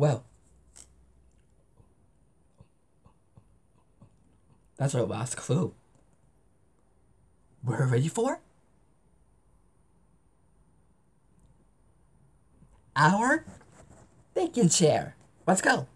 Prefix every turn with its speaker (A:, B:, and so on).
A: well, that's our last clue. We're ready for our
B: thinking chair. Let's go.